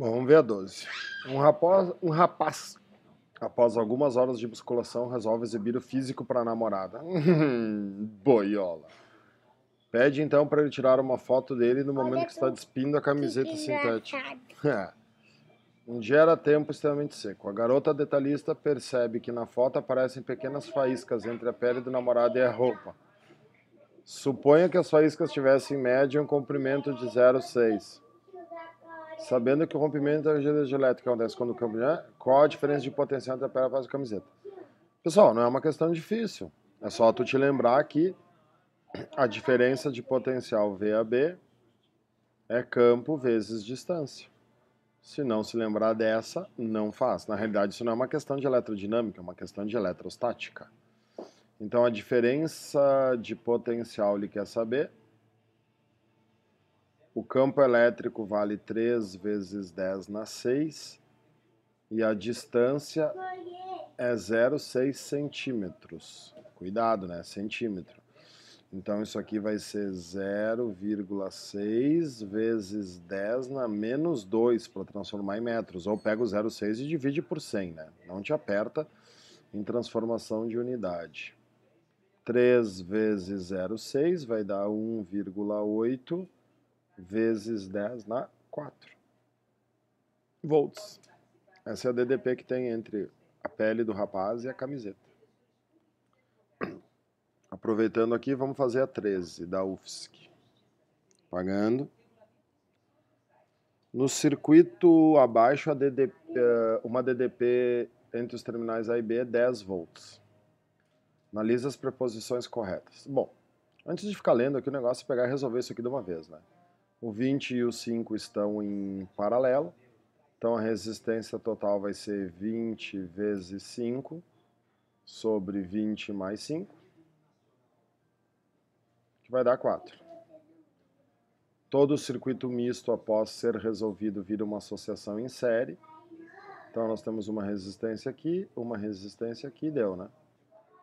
Bom, vamos ver a 12. Um rapaz, um rapaz, após algumas horas de musculação, resolve exibir o físico para a namorada. Boiola. Pede então para ele tirar uma foto dele no momento que está despindo a camiseta sintética. Um dia era tempo extremamente seco. A garota detalhista percebe que na foto aparecem pequenas faíscas entre a pele do namorado e a roupa. Suponha que as faíscas tivessem em média um comprimento de 0,6 sabendo que o rompimento da energia elétrica acontece quando o campeão, qual a diferença de potencial entre a perna e a camiseta? Pessoal, não é uma questão difícil. É só tu te lembrar que a diferença de potencial VAB é campo vezes distância. Se não se lembrar dessa, não faz. Na realidade, isso não é uma questão de eletrodinâmica, é uma questão de eletrostática. Então, a diferença de potencial ele quer saber o campo elétrico vale 3 vezes 10 na 6 e a distância é 0,6 centímetros. Cuidado, né? Centímetro. Então isso aqui vai ser 0,6 vezes 10 na menos 2 para transformar em metros. Ou pega o 0,6 e divide por 100, né? Não te aperta em transformação de unidade. 3 vezes 0,6 vai dar 1,8 vezes 10 na 4 volts. Essa é a DDP que tem entre a pele do rapaz e a camiseta. Aproveitando aqui, vamos fazer a 13 da UFSC. Pagando. No circuito abaixo, DDP, eh, uma DDP entre os terminais A e B é 10 volts. Analisa as preposições corretas. Bom, antes de ficar lendo aqui o negócio, é pegar e resolver isso aqui de uma vez, né? O 20 e o 5 estão em paralelo, então a resistência total vai ser 20 vezes 5 sobre 20 mais 5, que vai dar 4. Todo o circuito misto, após ser resolvido, vira uma associação em série. Então nós temos uma resistência aqui, uma resistência aqui, deu, né?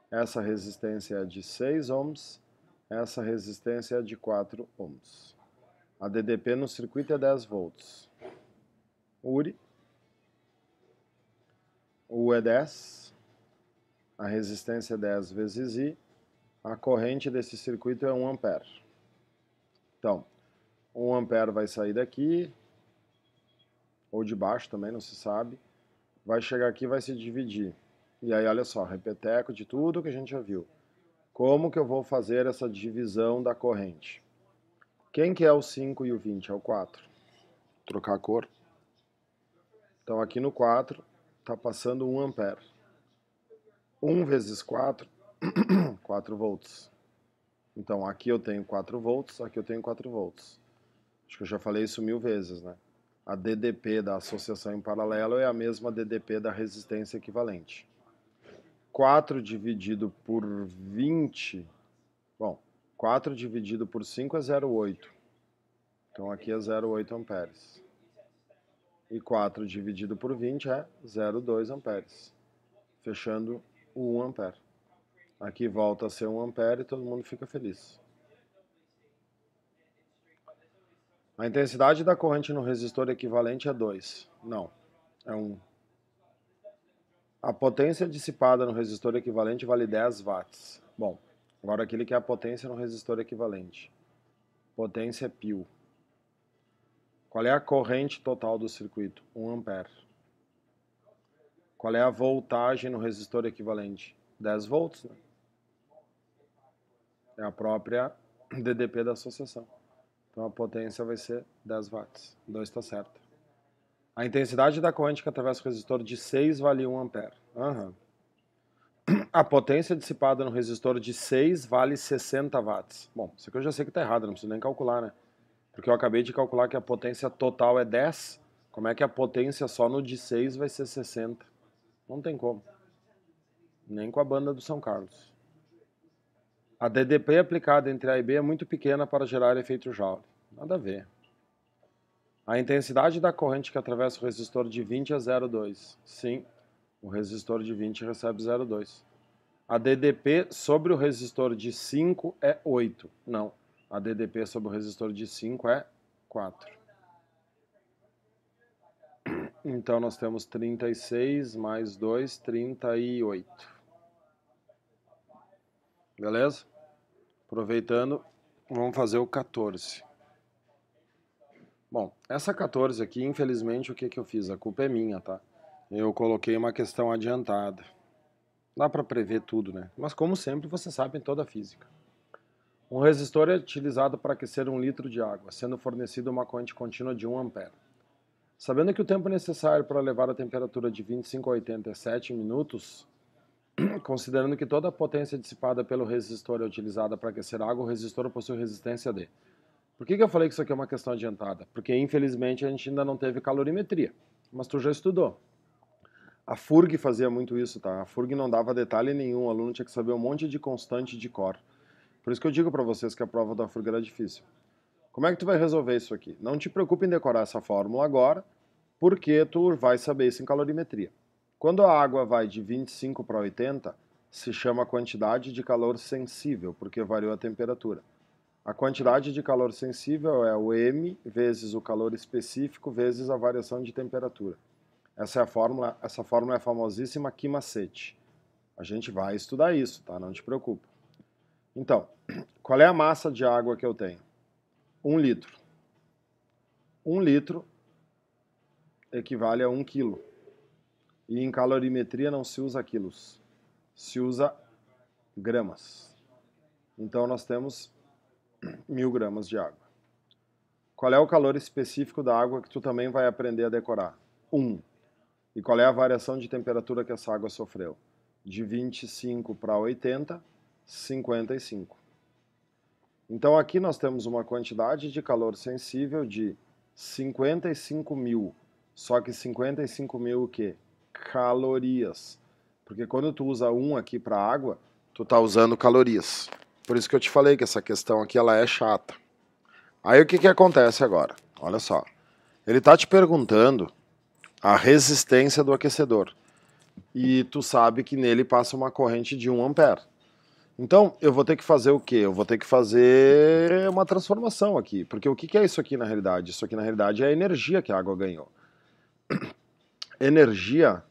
Essa resistência é de 6 ohms, essa resistência é de 4 ohms. A DDP no circuito é 10 volts. URI. U é 10. A resistência é 10 vezes I. A corrente desse circuito é 1 ampere. Então, 1 ampere vai sair daqui, ou de baixo também, não se sabe. Vai chegar aqui e vai se dividir. E aí, olha só, repeteco de tudo que a gente já viu. Como que eu vou fazer essa divisão da corrente? Quem que é o 5 e o 20? É o 4. Trocar a cor. Então aqui no 4 está passando 1 ampere. 1 vezes 4, 4 volts. Então aqui eu tenho 4 volts, aqui eu tenho 4 volts. Acho que eu já falei isso mil vezes, né? A DDP da associação em paralelo é a mesma DDP da resistência equivalente. 4 dividido por 20 4 dividido por 5 é 0,8. Então aqui é 0,8 amperes. E 4 dividido por 20 é 0,2 amperes. Fechando o 1 ampere. Aqui volta a ser 1 ampere e todo mundo fica feliz. A intensidade da corrente no resistor equivalente é 2. Não, é 1. A potência dissipada no resistor equivalente vale 10 watts. Bom, Agora, aquele que é a potência no resistor equivalente. Potência pio. É Qual é a corrente total do circuito? 1 ampere. Qual é a voltagem no resistor equivalente? 10 volts. Né? É a própria DDP da associação. Então a potência vai ser 10 watts. 2 então, está certo. A intensidade da corrente que atravessa o resistor de 6 vale 1 ampere. Aham. Uhum a potência dissipada no resistor de 6 vale 60 watts. Bom, isso aqui eu já sei que está errado, não preciso nem calcular, né? Porque eu acabei de calcular que a potência total é 10. Como é que a potência só no de 6 vai ser 60? Não tem como. Nem com a banda do São Carlos. A DDP aplicada entre A e B é muito pequena para gerar efeito Joule. Nada a ver. A intensidade da corrente que atravessa o resistor de 20 a 0,2. Sim, o resistor de 20 recebe 0,2. A DDP sobre o resistor de 5 é 8. Não, a DDP sobre o resistor de 5 é 4. Então nós temos 36 mais 2, 38. Beleza? Aproveitando, vamos fazer o 14. Bom, essa 14 aqui, infelizmente, o que, que eu fiz? A culpa é minha, tá? eu coloquei uma questão adiantada. Dá para prever tudo, né? Mas como sempre, você sabe em toda a física. Um resistor é utilizado para aquecer um litro de água, sendo fornecida uma corrente contínua de 1 ampere. Sabendo que o tempo necessário para levar a temperatura de 25 a 87 minutos, considerando que toda a potência dissipada pelo resistor é utilizada para aquecer água, o resistor possui resistência D. Por que, que eu falei que isso aqui é uma questão adiantada? Porque, infelizmente, a gente ainda não teve calorimetria, mas tu já estudou. A FURG fazia muito isso, tá? A FURG não dava detalhe nenhum, o aluno tinha que saber um monte de constante de cor. Por isso que eu digo para vocês que a prova da FURG era difícil. Como é que tu vai resolver isso aqui? Não te preocupe em decorar essa fórmula agora, porque tu vai saber isso em calorimetria. Quando a água vai de 25 para 80, se chama quantidade de calor sensível, porque variou a temperatura. A quantidade de calor sensível é o M vezes o calor específico vezes a variação de temperatura. Essa é a fórmula, essa fórmula é a famosíssima que macete. A gente vai estudar isso, tá? Não te preocupa. Então, qual é a massa de água que eu tenho? Um litro. Um litro equivale a um quilo. E em calorimetria não se usa quilos, se usa gramas. Então nós temos mil gramas de água. Qual é o calor específico da água que tu também vai aprender a decorar? Um. E qual é a variação de temperatura que essa água sofreu? De 25 para 80, 55. Então aqui nós temos uma quantidade de calor sensível de 55 mil, só que 55 mil o quê? Calorias. Porque quando tu usa 1 um aqui para água, tu tá usando calorias. Por isso que eu te falei que essa questão aqui ela é chata. Aí o que, que acontece agora? Olha só. Ele tá te perguntando a resistência do aquecedor. E tu sabe que nele passa uma corrente de 1 ampere. Então, eu vou ter que fazer o quê? Eu vou ter que fazer uma transformação aqui. Porque o que é isso aqui na realidade? Isso aqui na realidade é a energia que a água ganhou. Energia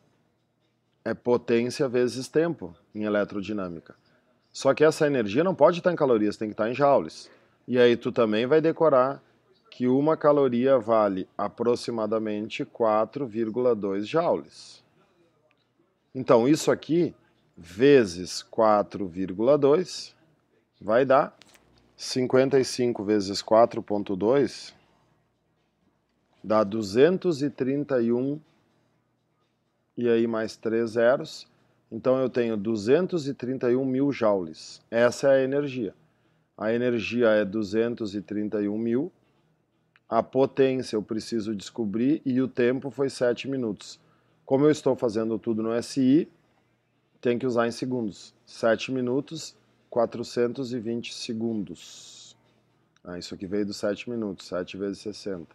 é potência vezes tempo em eletrodinâmica. Só que essa energia não pode estar em calorias, tem que estar em joules. E aí tu também vai decorar que uma caloria vale aproximadamente 4,2 joules. Então, isso aqui, vezes 4,2, vai dar 55 vezes 4,2, dá 231, e aí mais três zeros. Então, eu tenho 231 mil joules. Essa é a energia. A energia é 231 mil a potência eu preciso descobrir e o tempo foi 7 minutos. Como eu estou fazendo tudo no SI, tem que usar em segundos. 7 minutos, 420 segundos. Ah, isso aqui veio dos 7 minutos, 7 vezes 60.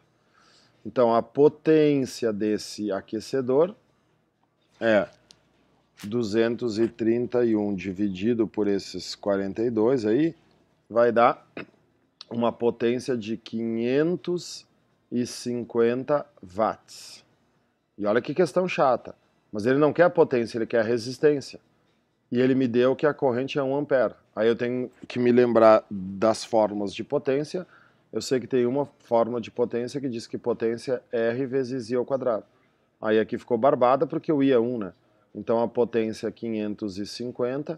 Então, a potência desse aquecedor é 231 dividido por esses 42 aí, vai dar uma potência de 550 watts. E olha que questão chata. Mas ele não quer potência, ele quer resistência. E ele me deu que a corrente é 1 ampere. Aí eu tenho que me lembrar das fórmulas de potência. Eu sei que tem uma fórmula de potência que diz que potência é R vezes I ao quadrado. Aí aqui ficou barbada porque o I é 1, né? Então a potência é 550,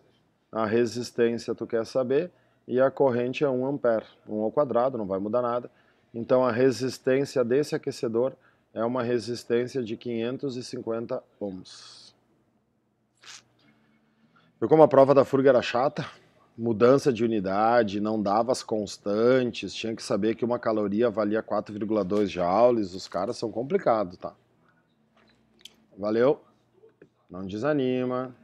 a resistência tu quer saber, e a corrente é 1 ampere, 1 ao quadrado, não vai mudar nada. Então a resistência desse aquecedor é uma resistência de 550 ohms. Eu como a prova da furga era chata, mudança de unidade, não dava as constantes, tinha que saber que uma caloria valia 4,2 joules, os caras são complicados, tá? Valeu, não desanima.